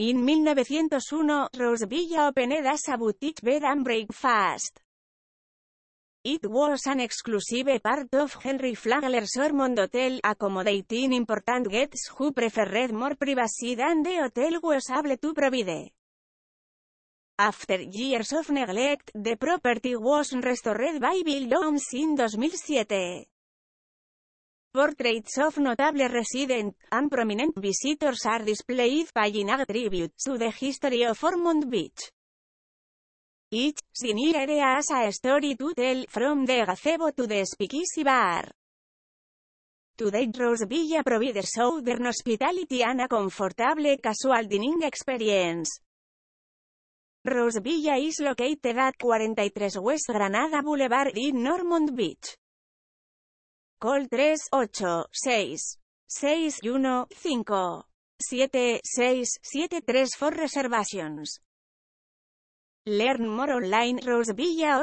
In 1901, Villa opened as a boutique bed and breakfast. It was an exclusive part of Henry Flagler's Ormond Hotel, accommodating important guests who preferred more privacy than the hotel was able to provide. After years of neglect, the property was restored by Bill Downs in 2007. Portraits of notable resident and prominent visitors are displayed, paying a tribute to the history of Ormond Beach. Each senior area has a story to tell, from the gazebo to the speakeasy bar. Today Rose Villa provides southern hospitality and a comfortable casual dining experience. Rose Villa is located at 43 West Granada Boulevard in Ormond Beach. Col 3, 8, 6, 6 1, 5, 7, 6, 7, 3 for reservations. Learn more online rosevilla